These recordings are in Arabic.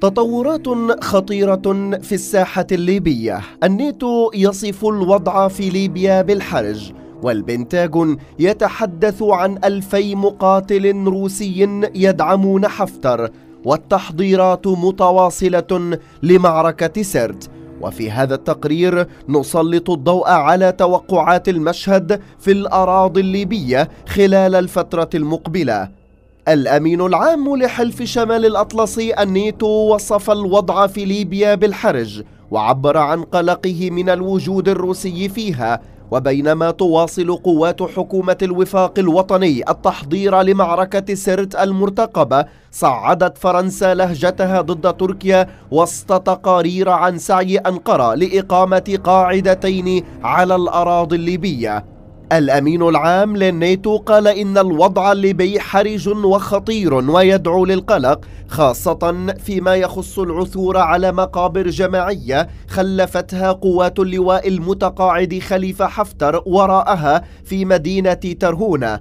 تطورات خطيرة في الساحة الليبية الناتو يصف الوضع في ليبيا بالحرج والبنتاغون يتحدث عن ألفي مقاتل روسي يدعمون حفتر والتحضيرات متواصلة لمعركة سرت وفي هذا التقرير نسلط الضوء على توقعات المشهد في الأراضي الليبية خلال الفترة المقبلة الأمين العام لحلف شمال الأطلسي النيتو وصف الوضع في ليبيا بالحرج وعبر عن قلقه من الوجود الروسي فيها وبينما تواصل قوات حكومة الوفاق الوطني التحضير لمعركة سرت المرتقبة صعدت فرنسا لهجتها ضد تركيا وسط تقارير عن سعي أنقرة لإقامة قاعدتين على الأراضي الليبية الأمين العام للناتو قال إن الوضع الليبي حرج وخطير ويدعو للقلق خاصة فيما يخص العثور على مقابر جماعية خلفتها قوات اللواء المتقاعد خليفة حفتر وراءها في مدينة ترهونة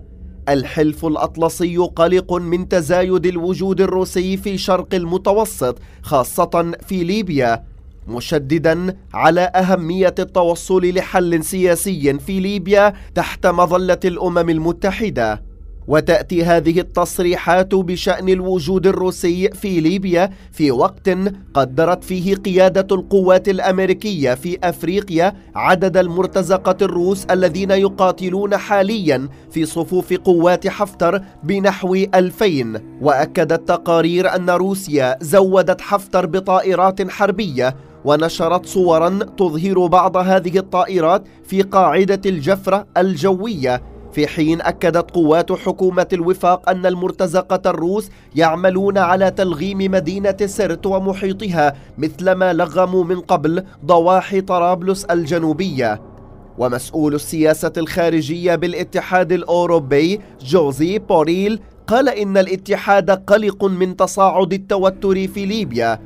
الحلف الاطلسي قلق من تزايد الوجود الروسي في شرق المتوسط خاصه في ليبيا مشددا على اهميه التوصل لحل سياسي في ليبيا تحت مظله الامم المتحده وتاتي هذه التصريحات بشان الوجود الروسي في ليبيا في وقت قدرت فيه قياده القوات الامريكيه في افريقيا عدد المرتزقه الروس الذين يقاتلون حاليا في صفوف قوات حفتر بنحو 2000 واكدت تقارير ان روسيا زودت حفتر بطائرات حربيه ونشرت صورا تظهر بعض هذه الطائرات في قاعدة الجفرة الجوية في حين أكدت قوات حكومة الوفاق أن المرتزقة الروس يعملون على تلغيم مدينة سرت ومحيطها مثلما لغموا من قبل ضواحي طرابلس الجنوبية ومسؤول السياسة الخارجية بالاتحاد الأوروبي جوزي بوريل قال إن الاتحاد قلق من تصاعد التوتر في ليبيا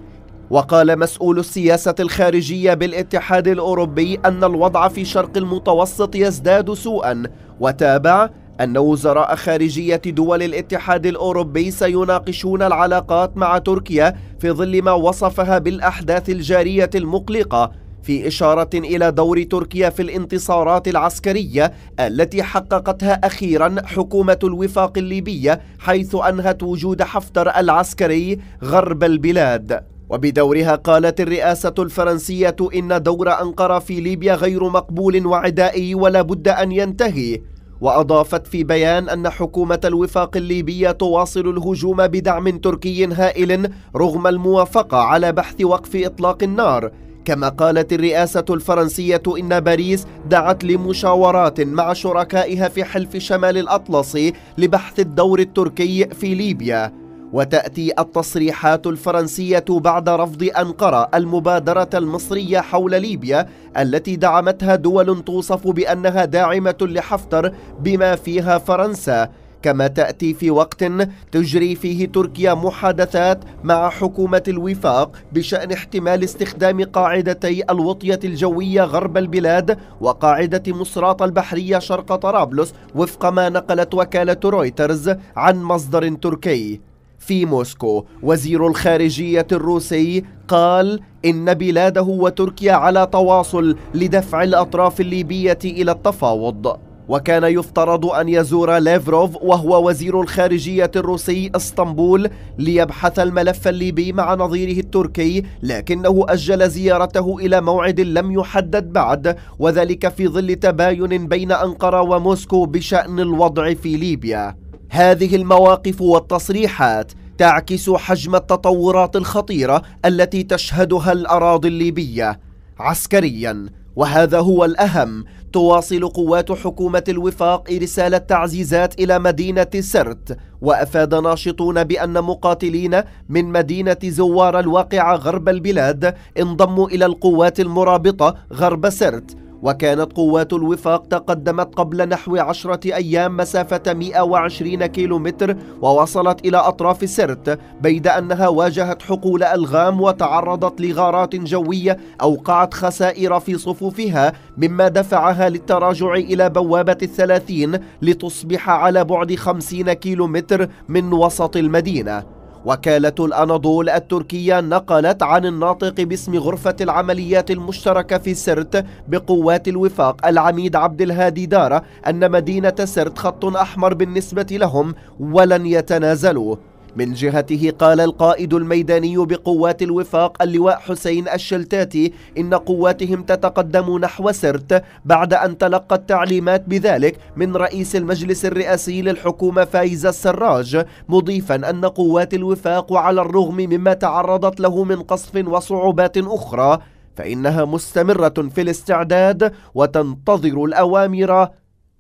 وقال مسؤول السياسة الخارجية بالاتحاد الأوروبي أن الوضع في شرق المتوسط يزداد سوءا وتابع أن وزراء خارجية دول الاتحاد الأوروبي سيناقشون العلاقات مع تركيا في ظل ما وصفها بالأحداث الجارية المقلقة في إشارة إلى دور تركيا في الانتصارات العسكرية التي حققتها أخيرا حكومة الوفاق الليبية حيث أنهت وجود حفتر العسكري غرب البلاد وبدورها قالت الرئاسة الفرنسية إن دور أنقرة في ليبيا غير مقبول وعدائي ولا بد أن ينتهي وأضافت في بيان أن حكومة الوفاق الليبية تواصل الهجوم بدعم تركي هائل رغم الموافقة على بحث وقف إطلاق النار كما قالت الرئاسة الفرنسية إن باريس دعت لمشاورات مع شركائها في حلف شمال الأطلسي لبحث الدور التركي في ليبيا وتأتي التصريحات الفرنسية بعد رفض أنقرة المبادرة المصرية حول ليبيا التي دعمتها دول توصف بأنها داعمة لحفتر بما فيها فرنسا كما تأتي في وقت تجري فيه تركيا محادثات مع حكومة الوفاق بشأن احتمال استخدام قاعدتي الوطية الجوية غرب البلاد وقاعدة مصرات البحرية شرق طرابلس وفق ما نقلت وكالة رويترز عن مصدر تركي في موسكو وزير الخارجية الروسي قال إن بلاده وتركيا على تواصل لدفع الأطراف الليبية إلى التفاوض وكان يفترض أن يزور ليفروف وهو وزير الخارجية الروسي اسطنبول ليبحث الملف الليبي مع نظيره التركي لكنه أجل زيارته إلى موعد لم يحدد بعد وذلك في ظل تباين بين أنقرة وموسكو بشأن الوضع في ليبيا هذه المواقف والتصريحات تعكس حجم التطورات الخطيرة التي تشهدها الأراضي الليبية عسكريا وهذا هو الأهم تواصل قوات حكومة الوفاق إرسال التعزيزات إلى مدينة سرت وأفاد ناشطون بأن مقاتلين من مدينة زوار الواقعة غرب البلاد انضموا إلى القوات المرابطة غرب سرت وكانت قوات الوفاق تقدمت قبل نحو عشرة أيام مسافة 120 كيلومتر ووصلت إلى أطراف سرت بيد أنها واجهت حقول ألغام وتعرضت لغارات جوية أوقعت خسائر في صفوفها مما دفعها للتراجع إلى بوابة الثلاثين لتصبح على بعد 50 كيلومتر من وسط المدينة وكالة الأناضول التركية نقلت عن الناطق باسم غرفة العمليات المشتركة في سرت بقوات الوفاق العميد عبد الهادي دارة أن مدينة سرت خط أحمر بالنسبة لهم ولن يتنازلوا من جهته قال القائد الميداني بقوات الوفاق اللواء حسين الشلتاتي إن قواتهم تتقدم نحو سرت بعد أن تلقت تعليمات بذلك من رئيس المجلس الرئاسي للحكومة فايز السراج مضيفا أن قوات الوفاق على الرغم مما تعرضت له من قصف وصعوبات أخرى فإنها مستمرة في الاستعداد وتنتظر الأوامر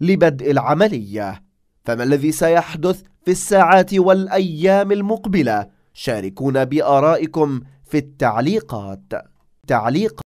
لبدء العملية فما الذي سيحدث في الساعات والايام المقبله شاركونا بارائكم في التعليقات تعليق